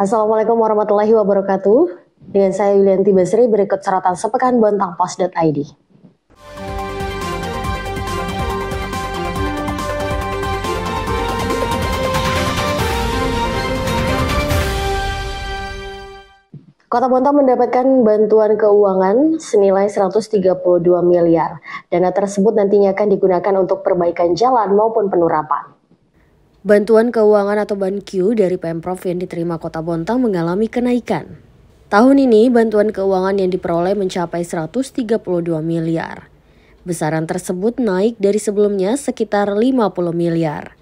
Assalamualaikum warahmatullahi wabarakatuh. Dengan saya Yulianti Basri, berikut sorotan sepekan Bontang Pos.id. Kota Bontang mendapatkan bantuan keuangan senilai 132 miliar. Dana tersebut nantinya akan digunakan untuk perbaikan jalan maupun penurapan. Bantuan keuangan atau BANQ dari Pemprov yang diterima Kota Bontang mengalami kenaikan. Tahun ini, bantuan keuangan yang diperoleh mencapai 132 miliar. Besaran tersebut naik dari sebelumnya sekitar 50 miliar.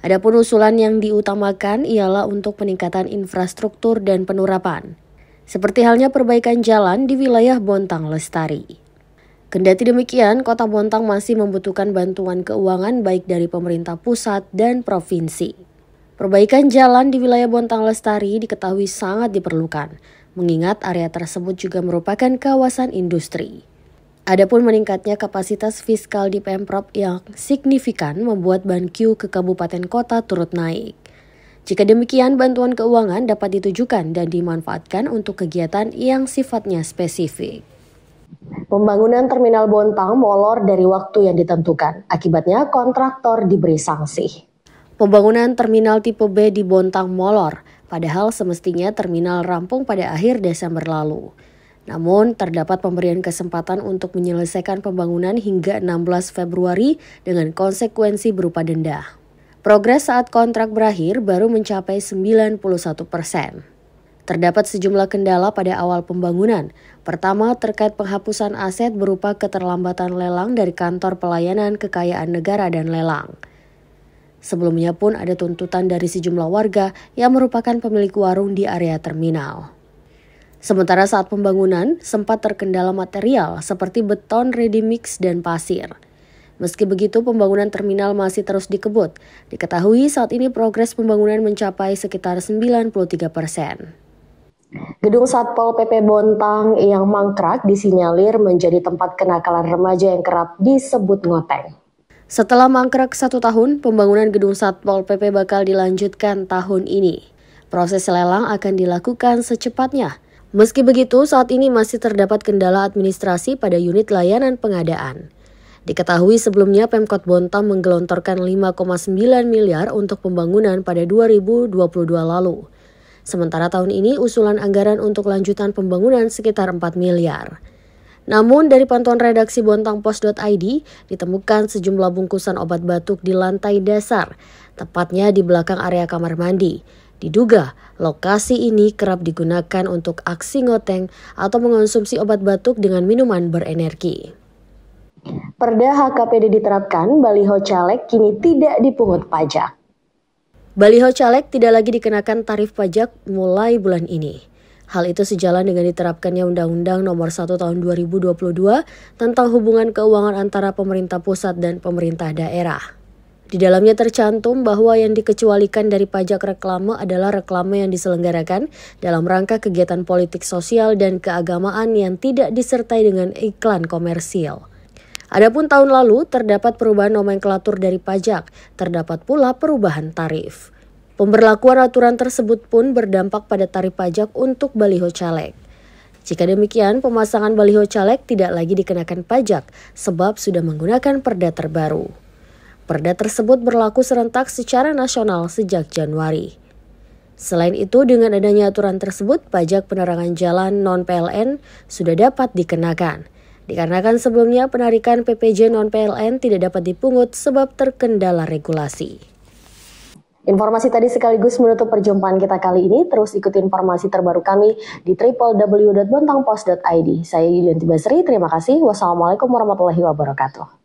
Adapun usulan yang diutamakan ialah untuk peningkatan infrastruktur dan penurapan, seperti halnya perbaikan jalan di wilayah Bontang Lestari. Kendati demikian, Kota Bontang masih membutuhkan bantuan keuangan baik dari pemerintah pusat dan provinsi. Perbaikan jalan di wilayah Bontang Lestari diketahui sangat diperlukan, mengingat area tersebut juga merupakan kawasan industri. Adapun meningkatnya kapasitas fiskal di Pemprov yang signifikan membuat Bankyu ke kabupaten kota turut naik. Jika demikian, bantuan keuangan dapat ditujukan dan dimanfaatkan untuk kegiatan yang sifatnya spesifik. Pembangunan Terminal Bontang molor dari waktu yang ditentukan. Akibatnya kontraktor diberi sanksi. Pembangunan terminal tipe B di Bontang molor, padahal semestinya terminal rampung pada akhir Desember lalu. Namun, terdapat pemberian kesempatan untuk menyelesaikan pembangunan hingga 16 Februari dengan konsekuensi berupa denda. Progres saat kontrak berakhir baru mencapai 91 persen. Terdapat sejumlah kendala pada awal pembangunan. Pertama, terkait penghapusan aset berupa keterlambatan lelang dari kantor pelayanan kekayaan negara dan lelang. Sebelumnya pun ada tuntutan dari sejumlah warga yang merupakan pemilik warung di area terminal. Sementara saat pembangunan sempat terkendala material seperti beton ready mix dan pasir. Meski begitu, pembangunan terminal masih terus dikebut. Diketahui saat ini progres pembangunan mencapai sekitar 93 persen. Gedung Satpol PP Bontang yang mangkrak disinyalir menjadi tempat kenakalan remaja yang kerap disebut ngoteng. Setelah mangkrak satu tahun, pembangunan gedung Satpol PP bakal dilanjutkan tahun ini. Proses lelang akan dilakukan secepatnya. Meski begitu, saat ini masih terdapat kendala administrasi pada unit layanan pengadaan. Diketahui sebelumnya Pemkot Bontang menggelontorkan 5,9 miliar untuk pembangunan pada 2022 lalu. Sementara tahun ini usulan anggaran untuk lanjutan pembangunan sekitar 4 miliar. Namun dari pantauan redaksi bontangpos.id ditemukan sejumlah bungkusan obat batuk di lantai dasar, tepatnya di belakang area kamar mandi. Diduga lokasi ini kerap digunakan untuk aksi ngoteng atau mengonsumsi obat batuk dengan minuman berenergi. Perda HKPD diterapkan, baliho caleg kini tidak dipungut pajak. Baliho caleg tidak lagi dikenakan tarif pajak mulai bulan ini. Hal itu sejalan dengan diterapkannya Undang-Undang Nomor 1 Tahun 2022 tentang hubungan keuangan antara pemerintah pusat dan pemerintah daerah. Di dalamnya tercantum bahwa yang dikecualikan dari pajak reklame adalah reklame yang diselenggarakan dalam rangka kegiatan politik sosial dan keagamaan yang tidak disertai dengan iklan komersial. Adapun tahun lalu terdapat perubahan nomenklatur dari pajak, terdapat pula perubahan tarif. Pemberlakuan aturan tersebut pun berdampak pada tarif pajak untuk baliho caleg. Jika demikian, pemasangan baliho caleg tidak lagi dikenakan pajak sebab sudah menggunakan perda terbaru. Perda tersebut berlaku serentak secara nasional sejak Januari. Selain itu, dengan adanya aturan tersebut, pajak penerangan jalan non-PLN sudah dapat dikenakan. Dikarenakan sebelumnya penarikan PPJ non-PLN tidak dapat dipungut sebab terkendala regulasi. Informasi tadi sekaligus menutup perjumpaan kita kali ini. Terus ikuti informasi terbaru kami di www.bontangpost.id. Saya Yulianti Basri, terima kasih. Wassalamualaikum warahmatullahi wabarakatuh.